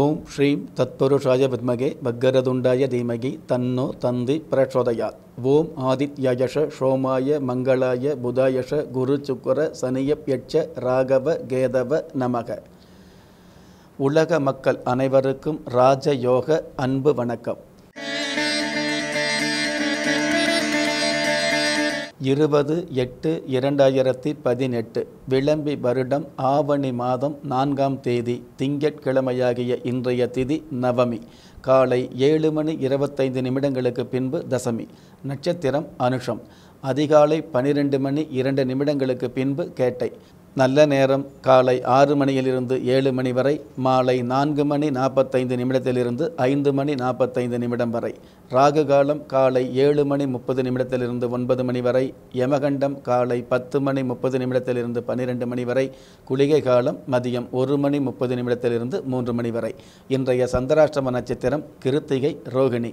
ஓம் ஸ்ரீம் தத்பருஷாய வித்மகே பக்கரதுண்டாய தீமகி தன்னோ தந்தி பிரச்சோதயாத் ஓம் ஆதித்யயஷ ஷோமாய மங்களாய புதாயஷ குரு சுக்கர சனியப்யட்ச ராகவ கேதவ நமக உலக மக்கள் அனைவருக்கும் ராஜயோக அன்பு வணக்கம் இருபது எட்டு இரண்டாயிரத்தி பதினெட்டு விளம்பி வருடம் ஆவணி மாதம் நான்காம் தேதி திங்கட்கிழமையாகிய இன்றைய திதி நவமி காலை ஏழு மணி இருபத்தைந்து நிமிடங்களுக்கு பின்பு தசமி நட்சத்திரம் அனுஷம் அதிகாலை பனிரெண்டு மணி இரண்டு நிமிடங்களுக்கு பின்பு கேட்டை நல்ல நேரம் காலை ஆறு மணியிலிருந்து ஏழு மணி வரை மாலை நான்கு மணி நாற்பத்தைந்து நிமிடத்திலிருந்து ஐந்து மணி நாற்பத்தைந்து நிமிடம் வரை ராகு காலம் காலை ஏழு மணி முப்பது நிமிடத்திலிருந்து ஒன்பது மணி வரை யமகண்டம் காலை பத்து மணி முப்பது நிமிடத்திலிருந்து பன்னிரெண்டு மணி வரை குளிகை காலம் மதியம் ஒரு மணி முப்பது நிமிடத்திலிருந்து மூன்று மணி வரை இன்றைய சந்திராஷ்டிரம நட்சத்திரம் கிருத்திகை ரோகிணி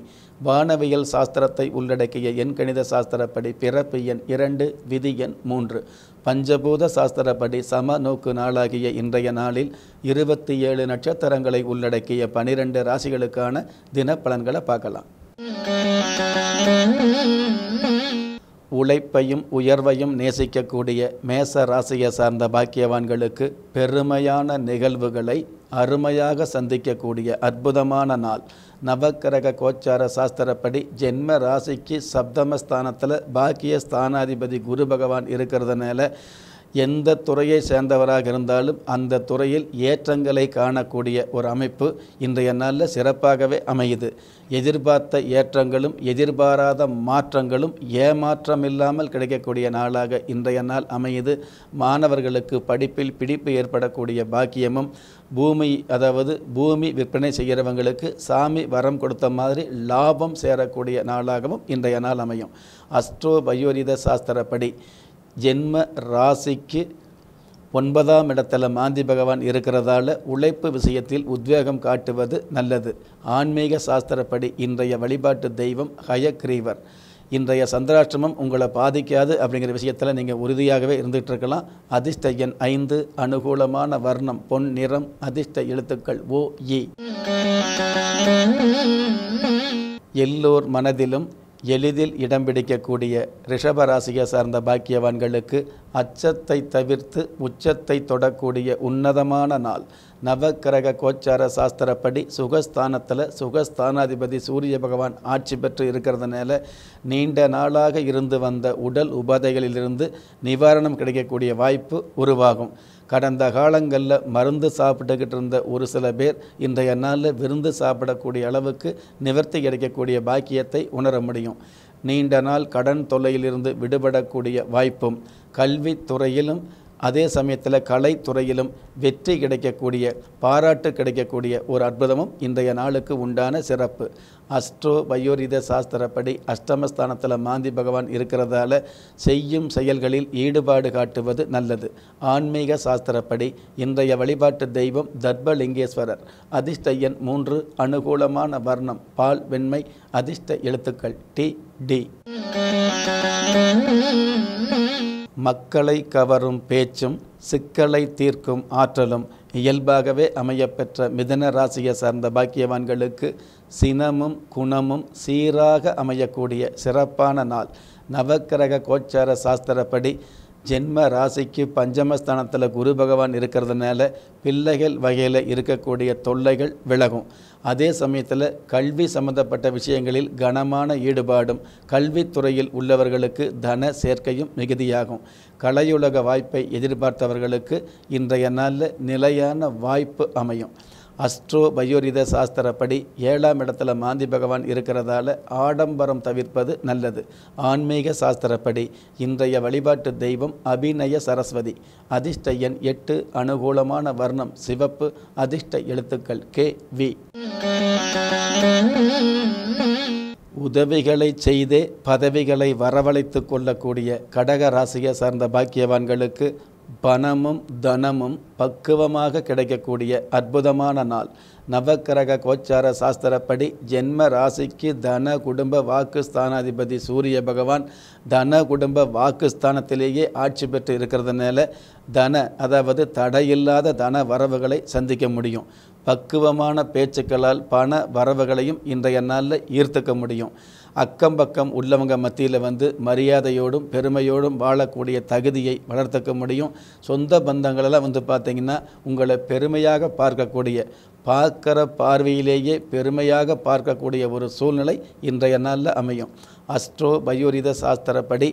வானவியல் சாஸ்திரத்தை உள்ளடக்கிய எண் கணித சாஸ்திரப்படி பிறப்பு எண் இரண்டு விதி எண் மூன்று பஞ்சபூத சாஸ்திரப்படி சம நோக்கு நாளாகிய இன்றைய நாளில் இருபத்தி ஏழு நட்சத்திரங்களை உள்ளடக்கிய பனிரெண்டு ராசிகளுக்கான பலன்களை பார்க்கலாம் உழைப்பையும் உயர்வையும் நேசிக்கக்கூடிய மேச ராசியை சார்ந்த பாக்கியவான்களுக்கு பெருமையான நிகழ்வுகளை அருமையாக சந்திக்கக்கூடிய அற்புதமான நாள் நவக்கிரக கோச்சார சாஸ்திரப்படி ஜென்ம ராசிக்கு சப்தமஸ்தானத்தில் பாக்கிய ஸ்தானாதிபதி குரு பகவான் இருக்கிறதுனால எந்த துறையை சேர்ந்தவராக இருந்தாலும் அந்த துறையில் ஏற்றங்களை காணக்கூடிய ஒரு அமைப்பு இன்றைய நாளில் சிறப்பாகவே அமையுது எதிர்பார்த்த ஏற்றங்களும் எதிர்பாராத மாற்றங்களும் ஏமாற்றம் இல்லாமல் கிடைக்கக்கூடிய நாளாக இன்றைய நாள் அமையுது மாணவர்களுக்கு படிப்பில் பிடிப்பு ஏற்படக்கூடிய பாக்கியமும் பூமி அதாவது பூமி விற்பனை செய்கிறவங்களுக்கு சாமி வரம் கொடுத்த மாதிரி லாபம் சேரக்கூடிய நாளாகவும் இன்றைய நாள் அமையும் அஸ்ட்ரோ பயோரித சாஸ்திரப்படி ஜென்ம ராசிக்கு ஒன்பதாம் இடத்துல மாந்தி பகவான் இருக்கிறதால உழைப்பு விஷயத்தில் உத்வேகம் காட்டுவது நல்லது ஆன்மீக சாஸ்திரப்படி இன்றைய வழிபாட்டு தெய்வம் ஹயக்ரீவர் இன்றைய சந்திராஷ்டிரமம் உங்களை பாதிக்காது அப்படிங்கிற விஷயத்தில் நீங்கள் உறுதியாகவே இருந்துகிட்டு இருக்கலாம் அதிர்ஷ்ட எண் ஐந்து அனுகூலமான வர்ணம் பொன் நிறம் அதிர்ஷ்ட எழுத்துக்கள் ஓ இ எல்லோர் மனதிலும் எளிதில் இடம் பிடிக்கக்கூடிய ரிஷபராசியை சார்ந்த பாக்கியவான்களுக்கு அச்சத்தை தவிர்த்து உச்சத்தை தொடக்கூடிய உன்னதமான நாள் நவக்கிரக கோச்சார சாஸ்திரப்படி சுகஸ்தானத்தில் சுகஸ்தானாதிபதி சூரிய பகவான் ஆட்சி பெற்று இருக்கிறதுனால நீண்ட நாளாக இருந்து வந்த உடல் உபாதைகளிலிருந்து நிவாரணம் கிடைக்கக்கூடிய வாய்ப்பு உருவாகும் கடந்த காலங்களில் மருந்து சாப்பிட்டுக்கிட்டு இருந்த ஒரு சில பேர் இன்றைய நாளில் விருந்து சாப்பிடக்கூடிய அளவுக்கு நிவர்த்தி கிடைக்கக்கூடிய பாக்கியத்தை உணர முடியும் நீண்ட நாள் கடன் தொல்லையிலிருந்து விடுபடக்கூடிய வாய்ப்பும் கல்வித்துறையிலும் அதே சமயத்தில் கலைத்துறையிலும் வெற்றி கிடைக்கக்கூடிய பாராட்டு கிடைக்கக்கூடிய ஒரு அற்புதமும் இன்றைய நாளுக்கு உண்டான சிறப்பு அஸ்ட்ரோ வயோரித சாஸ்திரப்படி அஷ்டமஸ்தானத்தில் மாந்தி பகவான் இருக்கிறதால செய்யும் செயல்களில் ஈடுபாடு காட்டுவது நல்லது ஆன்மீக சாஸ்திரப்படி இன்றைய வழிபாட்டு தெய்வம் தர்பலிங்கேஸ்வரர் அதிர்ஷ்டயன் மூன்று அனுகூலமான வர்ணம் பால் வெண்மை அதிர்ஷ்ட எழுத்துக்கள் டி டி மக்களை கவரும் பேச்சும் சிக்கலை தீர்க்கும் ஆற்றலும் இயல்பாகவே அமையப்பெற்ற மிதன ராசியை சார்ந்த பாக்கியவான்களுக்கு சினமும் குணமும் சீராக அமையக்கூடிய சிறப்பான நாள் நவக்கிரக கோச்சார சாஸ்திரப்படி ஜென்ம ராசிக்கு பஞ்சமஸ்தானத்தில் குரு பகவான் இருக்கிறதுனால பிள்ளைகள் வகையில் இருக்கக்கூடிய தொல்லைகள் விலகும் அதே சமயத்தில் கல்வி சம்பந்தப்பட்ட விஷயங்களில் கனமான ஈடுபாடும் கல்வித்துறையில் உள்ளவர்களுக்கு தன சேர்க்கையும் மிகுதியாகும் கலையுலக வாய்ப்பை எதிர்பார்த்தவர்களுக்கு இன்றைய நாளில் நிலையான வாய்ப்பு அமையும் அஸ்ட்ரோ பயோரித சாஸ்திரப்படி ஏழாம் இடத்துல மாந்தி பகவான் இருக்கிறதால ஆடம்பரம் தவிர்ப்பது நல்லது ஆன்மீக சாஸ்திரப்படி இன்றைய வழிபாட்டு தெய்வம் அபிநய சரஸ்வதி அதிர்ஷ்ட எண் எட்டு அனுகூலமான வர்ணம் சிவப்பு அதிர்ஷ்ட எழுத்துக்கள் கே வி உதவிகளை செய்தே பதவிகளை வரவழைத்து கொள்ளக்கூடிய கடக ராசியை சார்ந்த பாக்கியவான்களுக்கு பணமும் தனமும் பக்குவமாக கிடைக்கக்கூடிய அற்புதமான நாள் நவக்கிரக கோச்சார சாஸ்திரப்படி ஜென்ம ராசிக்கு தன குடும்ப வாக்கு ஸ்தானாதிபதி சூரிய பகவான் தன குடும்ப வாக்கு ஸ்தானத்திலேயே ஆட்சி பெற்று இருக்கிறதுனால தன அதாவது தடையில்லாத தன வரவுகளை சந்திக்க முடியும் பக்குவமான பேச்சுக்களால் பண வரவுகளையும் இன்றைய நாளில் ஈர்த்துக்க முடியும் அக்கம் பக்கம் உள்ளவங்க மத்தியில் வந்து மரியாதையோடும் பெருமையோடும் வாழக்கூடிய தகுதியை வளர்த்துக்க முடியும் சொந்த பந்தங்களெல்லாம் வந்து பார்த்திங்கன்னா உங்களை பெருமையாக பார்க்கக்கூடிய பார்க்கிற பார்வையிலேயே பெருமையாக பார்க்கக்கூடிய ஒரு சூழ்நிலை இன்றைய நாளில் அமையும் அஸ்ட்ரோ பயோரித சாஸ்திரப்படி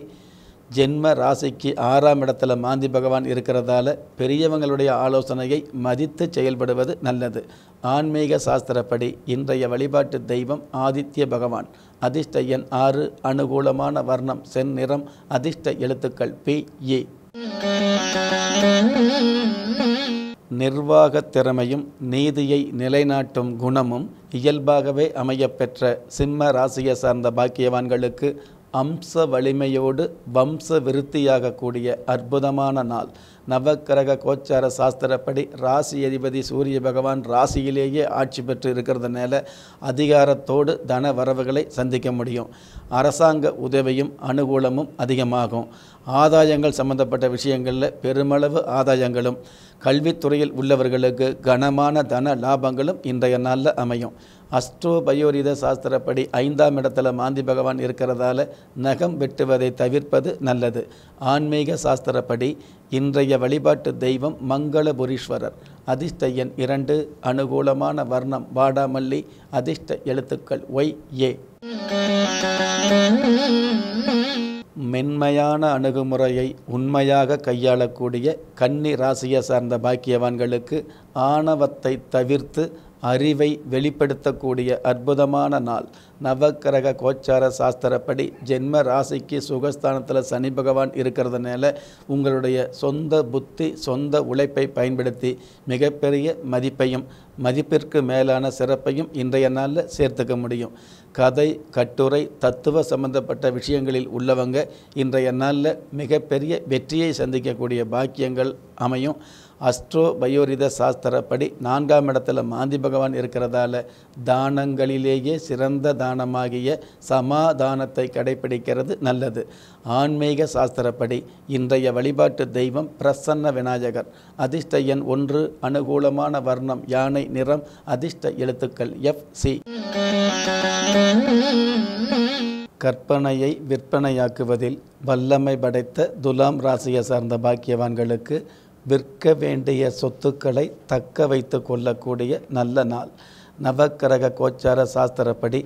ஜென்ம ராசிக்கு ஆறாம் இடத்துல மாந்தி பகவான் இருக்கிறதால பெரியவங்களுடைய ஆலோசனையை மதித்து செயல்படுவது நல்லது ஆன்மீக சாஸ்திரப்படி இன்றைய வழிபாட்டு தெய்வம் ஆதித்ய பகவான் அதிர்ஷ்ட எண் ஆறு அனுகூலமான வர்ணம் செந்நிறம் அதிர்ஷ்ட எழுத்துக்கள் பி ஏ நிர்வாக திறமையும் நீதியை நிலைநாட்டும் குணமும் இயல்பாகவே அமையப்பெற்ற சிம்ம ராசியை சார்ந்த பாக்கியவான்களுக்கு அம்ச வலிமையோடு வம்ச விருத்தியாகக்கூடிய அற்புதமான நாள் நவக்கிரக கோச்சார சாஸ்திரப்படி ராசி அதிபதி சூரிய பகவான் ராசியிலேயே ஆட்சி பெற்று இருக்கிறதுனால அதிகாரத்தோடு தன வரவுகளை சந்திக்க முடியும் அரசாங்க உதவியும் அனுகூலமும் அதிகமாகும் ஆதாயங்கள் சம்பந்தப்பட்ட விஷயங்களில் பெருமளவு ஆதாயங்களும் கல்வித்துறையில் உள்ளவர்களுக்கு கனமான தன லாபங்களும் இன்றைய நாளில் அமையும் அஸ்ட்ரோ பயோரித சாஸ்திரப்படி ஐந்தாம் இடத்துல மாந்தி பகவான் இருக்கிறதால நகம் வெட்டுவதை தவிர்ப்பது நல்லது ஆன்மீக சாஸ்திரப்படி இன்றைய வழிபாட்டு தெய்வம் மங்களபுரீஸ்வரர் அதிர்ஷ்ட எண் இரண்டு அனுகூலமான வர்ணம் வாடாமல்லி அதிர்ஷ்ட எழுத்துக்கள் ஒய் ஏ மென்மையான அணுகுமுறையை உண்மையாக கையாளக்கூடிய கன்னி ராசியை சார்ந்த பாக்கியவான்களுக்கு ஆணவத்தை தவிர்த்து அறிவை வெளிப்படுத்தக்கூடிய அற்புதமான நாள் நவக்கிரக கோச்சார சாஸ்திரப்படி ஜென்ம ராசிக்கு சுகஸ்தானத்தில் சனி பகவான் இருக்கிறதுனால உங்களுடைய சொந்த புத்தி சொந்த உழைப்பை பயன்படுத்தி மிகப்பெரிய மதிப்பையும் மதிப்பிற்கு மேலான சிறப்பையும் இன்றைய நாளில் சேர்த்துக்க முடியும் கதை கட்டுரை தத்துவ சம்பந்தப்பட்ட விஷயங்களில் உள்ளவங்க இன்றைய நாளில் மிகப்பெரிய வெற்றியை சந்திக்கக்கூடிய பாக்கியங்கள் அமையும் அஸ்ட்ரோ பயோரித சாஸ்திரப்படி நான்காம் இடத்துல மாந்தி பகவான் இருக்கிறதால தானங்களிலேயே சிறந்த தானமாகிய சமாதானத்தை கடைபிடிக்கிறது நல்லது ஆன்மீக சாஸ்திரப்படி இன்றைய வழிபாட்டு தெய்வம் பிரசன்ன விநாயகர் அதிர்ஷ்ட எண் ஒன்று அனுகூலமான வர்ணம் யானை நிறம் அதிர்ஷ்ட எழுத்துக்கள் எஃப் சி கற்பனையை விற்பனையாக்குவதில் வல்லமை படைத்த துலாம் ராசியை சார்ந்த பாக்கியவான்களுக்கு விற்க வேண்டிய சொத்துக்களை தக்க வைத்து கொள்ளக்கூடிய நல்ல நாள் நவக்கிரக கோச்சார சாஸ்திரப்படி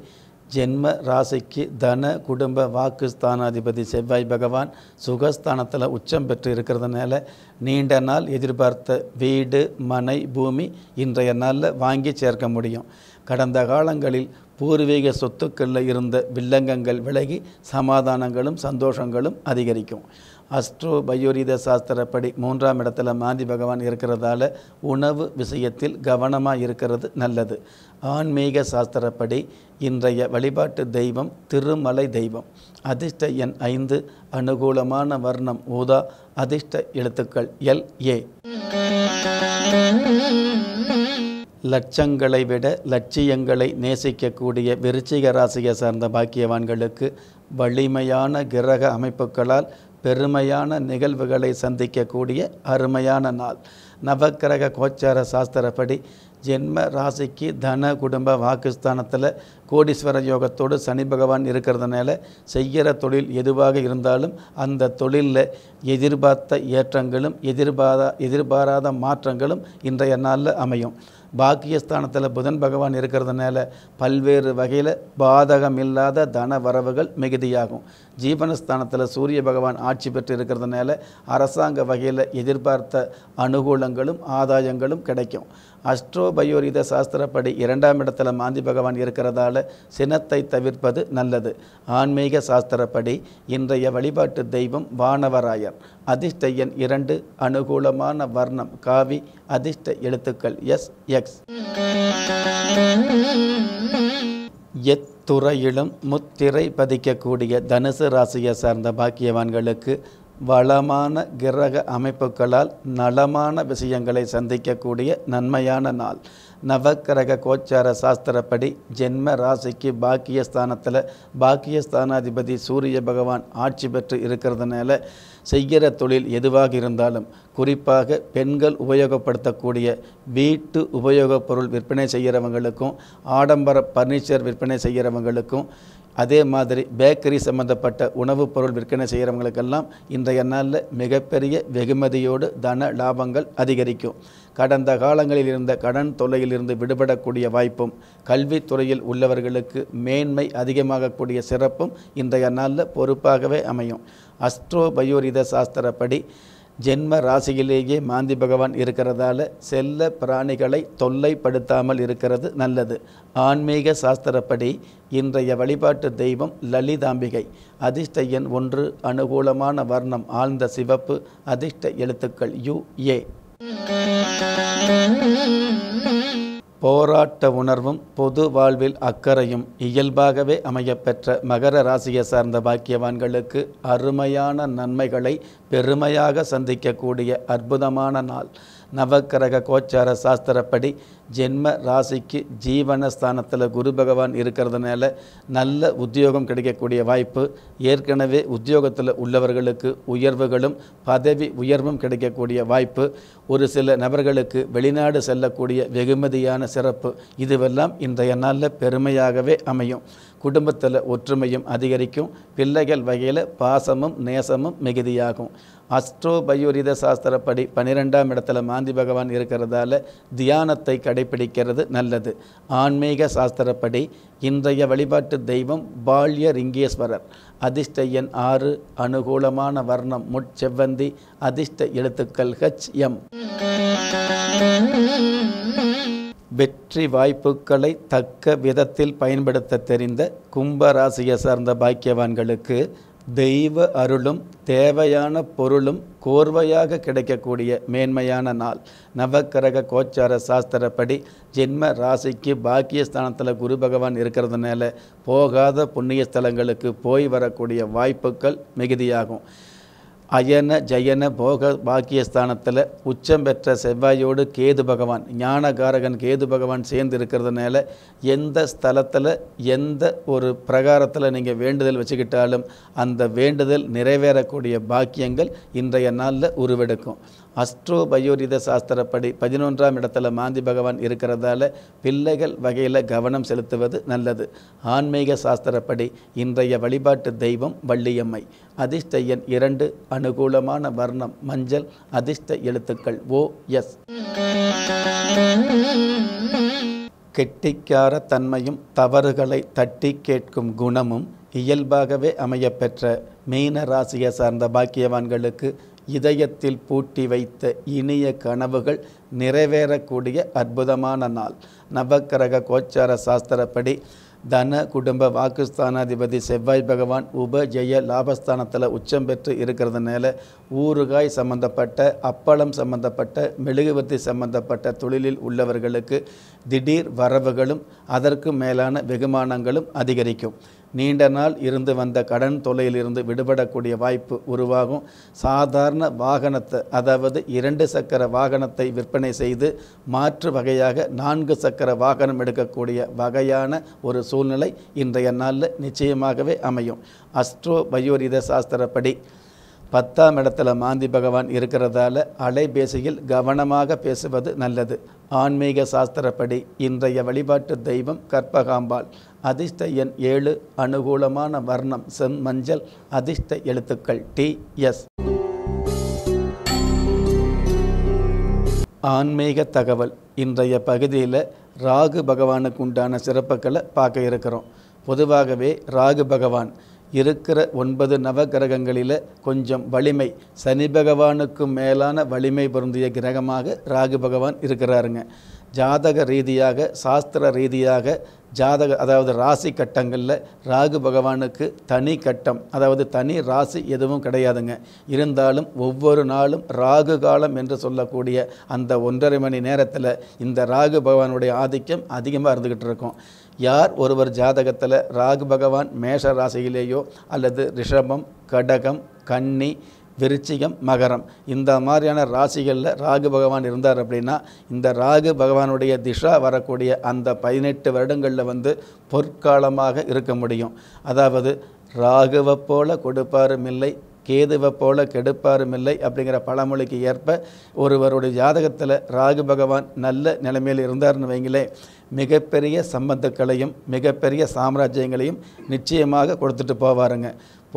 ஜென்ம ராசிக்கு தன குடும்ப வாக்கு ஸ்தானாதிபதி செவ்வாய் பகவான் சுகஸ்தானத்தில் உச்சம் பெற்று இருக்கிறதுனால நீண்ட நாள் எதிர்பார்த்த வீடு மனை பூமி இன்றைய நாளில் வாங்கி சேர்க்க முடியும் கடந்த காலங்களில் பூர்வீக சொத்துக்களில் இருந்த வில்லங்கங்கள் விலகி சமாதானங்களும் சந்தோஷங்களும் அதிகரிக்கும் அஸ்ட்ரோ பயோரித சாஸ்திரப்படி மூன்றாம் இடத்துல மாந்தி பகவான் இருக்கிறதால உணவு விஷயத்தில் கவனமாக இருக்கிறது நல்லது ஆன்மீக சாஸ்திரப்படி இன்றைய வழிபாட்டு தெய்வம் திருமலை தெய்வம் அதிர்ஷ்ட எண் ஐந்து அனுகூலமான வர்ணம் ஊதா அதிர்ஷ்ட எழுத்துக்கள் எல் ஏ லட்சங்களை விட லட்சியங்களை நேசிக்கக்கூடிய விருச்சிக ராசியை சார்ந்த பாக்கியவான்களுக்கு வலிமையான கிரக அமைப்புகளால் பெருமையான நிகழ்வுகளை சந்திக்கக்கூடிய அருமையான நாள் நவக்கிரக கோச்சார சாஸ்திரப்படி ஜென்ம ராசிக்கு தன குடும்ப வாக்குஸ்தானத்தில் கோடீஸ்வர யோகத்தோடு சனி பகவான் இருக்கிறதுனால செய்கிற தொழில் எதுவாக இருந்தாலும் அந்த தொழிலில் எதிர்பார்த்த ஏற்றங்களும் எதிர்பாரா எதிர்பாராத மாற்றங்களும் இன்றைய நாளில் அமையும் பாக்கியஸ்தானத்தில் புதன் பகவான் இருக்கிறதுனால பல்வேறு வகையில் பாதகம் இல்லாத தன வரவுகள் மிகுதியாகும் ஜீவனஸ்தானத்தில் சூரிய பகவான் ஆட்சி பெற்று இருக்கிறதுனால அரசாங்க வகையில் எதிர்பார்த்த அனுகூலங்களும் ஆதாயங்களும் கிடைக்கும் அஸ்ட்ரோபயோரித சாஸ்திரப்படி இரண்டாம் இடத்துல மாந்தி பகவான் இருக்கிறதால சினத்தை தவிர்ப்பது நல்லது ஆன்மீக சாஸ்திரப்படி இன்றைய வழிபாட்டு தெய்வம் வானவராயர் அதிர்ஷ்ட எண் இரண்டு அனுகூலமான வர்ணம் காவி அதிர்ஷ்ட எழுத்துக்கள் எஸ் எக்ஸ் எத் துறையிலும் முத்திரை பதிக்கக்கூடிய தனுசு ராசியை சார்ந்த பாக்கியவான்களுக்கு வளமான கிரக அமைப்புகளால் நலமான விஷயங்களை சந்திக்கக்கூடிய நன்மையான நாள் நவக்கிரக கோச்சார சாஸ்திரப்படி ஜென்ம ராசிக்கு பாக்கியஸ்தானத்தில் பாக்கியஸ்தானாதிபதி சூரிய பகவான் ஆட்சி பெற்று இருக்கிறதுனால செய்கிற தொழில் எதுவாக இருந்தாலும் குறிப்பாக பெண்கள் உபயோகப்படுத்தக்கூடிய வீட்டு உபயோகப் பொருள் விற்பனை செய்கிறவங்களுக்கும் ஆடம்பர பர்னிச்சர் விற்பனை செய்கிறவங்களுக்கும் அதே மாதிரி பேக்கரி சம்மந்தப்பட்ட உணவுப் பொருள் விற்பனை செய்கிறவங்களுக்கெல்லாம் இன்றைய நாளில் மிகப்பெரிய வெகுமதியோடு தன லாபங்கள் அதிகரிக்கும் கடந்த காலங்களில் இருந்த கடன் தொல்லையிலிருந்து விடுபடக்கூடிய வாய்ப்பும் கல்வித்துறையில் உள்ளவர்களுக்கு மேன்மை அதிகமாகக்கூடிய சிறப்பும் இன்றைய நாளில் பொறுப்பாகவே அமையும் அஸ்ட்ரோ பயோரித சாஸ்திரப்படி ஜென்ம ராசியிலேயே மாந்தி பகவான் இருக்கிறதால செல்ல பிராணிகளை தொல்லைப்படுத்தாமல் இருக்கிறது நல்லது ஆன்மீக சாஸ்திரப்படி இன்றைய வழிபாட்டு தெய்வம் லலிதாம்பிகை அதிர்ஷ்ட எண் ஒன்று அனுகூலமான வர்ணம் ஆழ்ந்த சிவப்பு அதிர்ஷ்ட எழுத்துக்கள் யு ஏ போராட்ட உணர்வும் பொது வாழ்வில் அக்கறையும் இயல்பாகவே அமையப்பெற்ற மகர ராசியை சார்ந்த பாக்கியவான்களுக்கு அருமையான நன்மைகளை பெருமையாக சந்திக்கக்கூடிய அற்புதமான நாள் நவக்கிரக கோச்சார சாஸ்திரப்படி ஜென்ம ராசிக்கு ஜீவன ஸ்தானத்தில் குரு பகவான் இருக்கிறதுனால நல்ல உத்தியோகம் கிடைக்கக்கூடிய வாய்ப்பு ஏற்கனவே உத்தியோகத்தில் உள்ளவர்களுக்கு உயர்வுகளும் பதவி உயர்வும் கிடைக்கக்கூடிய வாய்ப்பு ஒரு சில நபர்களுக்கு வெளிநாடு செல்லக்கூடிய வெகுமதியான சிறப்பு இதுவெல்லாம் இன்றைய நாளில் பெருமையாகவே அமையும் குடும்பத்தில் ஒற்றுமையும் அதிகரிக்கும் பிள்ளைகள் வகையில் பாசமும் நேசமும் மிகுதியாகும் அஸ்ட்ரோ பயோரித சாஸ்திரப்படி பனிரெண்டாம் இடத்துல மாந்தி பகவான் இருக்கிறதால தியானத்தை கடைபிடிக்கிறது நல்லது ஆன்மீக சாஸ்திரப்படி இன்றைய வழிபாட்டு தெய்வம் பால்ய ரிங்கேஸ்வரர் அதிர்ஷ்ட ஆறு அனுகூலமான வர்ணம் முட்செவ்வந்தி அதிர்ஷ்ட எழுத்துக்கள் ஹெச் எம் வெற்றி வாய்ப்புகளை தக்க விதத்தில் பயன்படுத்த தெரிந்த கும்பராசியை சார்ந்த பாக்கியவான்களுக்கு தெய்வ அருளும் தேவையான பொருளும் கோர்வையாக கிடைக்கக்கூடிய மேன்மையான நாள் நவக்கரக கோச்சார சாஸ்திரப்படி ஜென்ம ராசிக்கு பாக்கியஸ்தானத்தில் குரு பகவான் இருக்கிறதுனால போகாத புண்ணியஸ்தலங்களுக்கு போய் வரக்கூடிய வாய்ப்புகள் மிகுதியாகும் அயன ஜயன போக பாக்கியஸ்தானத்தில் உச்சம் பெற்ற செவ்வாயோடு கேது பகவான் ஞானகாரகன் கேது பகவான் சேர்ந்து இருக்கிறதுனால எந்த ஸ்தலத்தில் எந்த ஒரு பிரகாரத்தில் நீங்கள் வேண்டுதல் வச்சுக்கிட்டாலும் அந்த வேண்டுதல் நிறைவேறக்கூடிய பாக்கியங்கள் இன்றைய நாளில் உருவெடுக்கும் அஸ்ட்ரோ பயோரித சாஸ்திரப்படி பதினொன்றாம் இடத்துல மாந்தி பகவான் இருக்கிறதால பிள்ளைகள் வகையில் கவனம் செலுத்துவது நல்லது ஆன்மீக சாஸ்திரப்படி இன்றைய வழிபாட்டு தெய்வம் வள்ளியம்மை அதிர்ஷ்ட எண் இரண்டு அனுகூலமான வர்ணம் மஞ்சள் அதிர்ஷ்ட எழுத்துக்கள் ஓ எஸ் கெட்டிக்கார தன்மையும் தவறுகளை தட்டி கேட்கும் குணமும் இயல்பாகவே அமையப்பெற்ற மீன ராசியை சார்ந்த பாக்கியவான்களுக்கு இதயத்தில் பூட்டி வைத்த இனிய கனவுகள் நிறைவேறக்கூடிய அற்புதமான நாள் நவக்கிரக கோச்சார சாஸ்திரப்படி தன குடும்ப வாக்குஸ்தானாதிபதி செவ்வாய் பகவான் உப ஜெய லாபஸ்தானத்தில் உச்சம் பெற்று இருக்கிறதுனால ஊறுகாய் சம்பந்தப்பட்ட அப்பளம் சம்பந்தப்பட்ட மெழுகுவர்த்தி சம்பந்தப்பட்ட தொழிலில் உள்ளவர்களுக்கு திடீர் வரவுகளும் அதற்கு மேலான வெகுமானங்களும் அதிகரிக்கும் நீண்ட நாள் இருந்து வந்த கடன் தொலையிலிருந்து விடுபடக்கூடிய வாய்ப்பு உருவாகும் சாதாரண வாகனத்தை அதாவது இரண்டு சக்கர வாகனத்தை விற்பனை செய்து மாற்று வகையாக நான்கு சக்கர வாகனம் எடுக்கக்கூடிய வகையான ஒரு சூழ்நிலை இன்றைய நாளில் நிச்சயமாகவே அமையும் அஸ்ட்ரோ பயோரித சாஸ்திரப்படி பத்தாம் இடத்துல மாந்தி பகவான் இருக்கிறதால அலைபேசியில் கவனமாக பேசுவது நல்லது ஆன்மீக சாஸ்திரப்படி இன்றைய வழிபாட்டு தெய்வம் கற்பகாம்பாள் அதிர்ஷ்ட எண் ஏழு அனுகூலமான வர்ணம் செம் மஞ்சள் அதிர்ஷ்ட எழுத்துக்கள் டி எஸ் ஆன்மீக தகவல் இன்றைய பகுதியில் ராகு பகவானுக்கு உண்டான சிறப்புகளை பார்க்க இருக்கிறோம் பொதுவாகவே ராகு பகவான் இருக்கிற ஒன்பது நவகிரகங்களில் கொஞ்சம் வலிமை சனி பகவானுக்கும் மேலான வலிமை பொருந்திய கிரகமாக ராகு பகவான் இருக்கிறாருங்க ஜாதக ரீதியாக சாஸ்திர ரீதியாக ஜாதக அதாவது ராசி கட்டங்களில் ராகு பகவானுக்கு தனி கட்டம் அதாவது தனி ராசி எதுவும் கிடையாதுங்க இருந்தாலும் ஒவ்வொரு நாளும் ராகு காலம் என்று சொல்லக்கூடிய அந்த ஒன்றரை மணி நேரத்தில் இந்த ராகு பகவானுடைய ஆதிக்கம் அதிகமாக இருந்துக்கிட்டு இருக்கும் யார் ஒருவர் ஜாதகத்தில் ராகு பகவான் மேஷ ராசியிலேயோ அல்லது ரிஷபம் கடகம் கன்னி விருச்சிகம் மகரம் இந்த மாதிரியான ராசிகளில் ராகு பகவான் இருந்தார் அப்படின்னா இந்த ராகு பகவானுடைய திஷா வரக்கூடிய அந்த பதினெட்டு வருடங்களில் வந்து பொற்காலமாக இருக்க முடியும் அதாவது ராகுவை போல கொடுப்பாரும் இல்லை கேதுவை போல கெடுப்பாரும் இல்லை அப்படிங்கிற பழமொழிக்கு ஏற்ப ஒருவருடைய ஜாதகத்தில் ராகு பகவான் நல்ல நிலைமையில் இருந்தார்னு வைங்களேன் மிகப்பெரிய சம்பந்தங்களையும் மிகப்பெரிய சாம்ராஜ்யங்களையும் நிச்சயமாக கொடுத்துட்டு போவாருங்க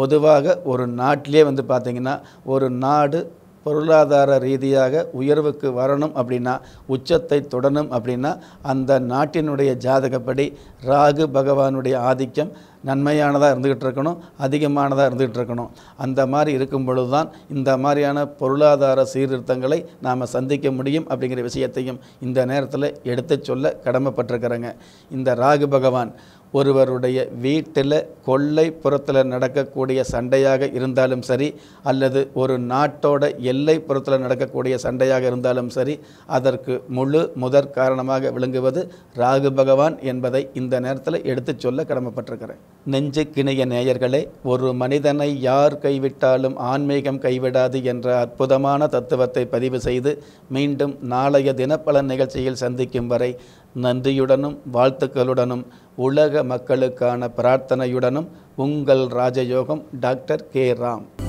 பொதுவாக ஒரு நாட்டிலே வந்து பார்த்திங்கன்னா ஒரு நாடு பொருளாதார ரீதியாக உயர்வுக்கு வரணும் அப்படின்னா உச்சத்தை தொடணும் அப்படின்னா அந்த நாட்டினுடைய ஜாதகப்படி ராகு பகவானுடைய ஆதிக்கம் நன்மையானதாக இருந்துக்கிட்டு இருக்கணும் அதிகமானதாக இருந்துக்கிட்டு இருக்கணும் அந்த மாதிரி இருக்கும் பொழுது தான் இந்த மாதிரியான பொருளாதார சீர்திருத்தங்களை நாம் சந்திக்க முடியும் அப்படிங்கிற விஷயத்தையும் இந்த நேரத்தில் எடுத்து சொல்ல கடமைப்பட்டிருக்கிறேங்க இந்த ராகு பகவான் ஒருவருடைய வீட்டில் கொள்ளை புறத்தில் நடக்கக்கூடிய சண்டையாக இருந்தாலும் சரி அல்லது ஒரு நாட்டோட எல்லை புறத்தில் நடக்கக்கூடிய சண்டையாக இருந்தாலும் சரி அதற்கு முழு முதற் காரணமாக விளங்குவது ராகு பகவான் என்பதை இந்த நேரத்தில் எடுத்துச் சொல்ல கடமைப்பட்டிருக்கிறேன் நெஞ்சு கிணைய நேயர்களே ஒரு மனிதனை யார் கைவிட்டாலும் ஆன்மீகம் கைவிடாது என்ற அற்புதமான தத்துவத்தை பதிவு செய்து மீண்டும் நாளைய தினப்பலன் நிகழ்ச்சியில் சந்திக்கும் வரை நன்றியுடனும் வாழ்த்துக்களுடனும் உலக மக்களுக்கான பிரார்த்தனையுடனும் உங்கள் ராஜயோகம் டாக்டர் கே ராம்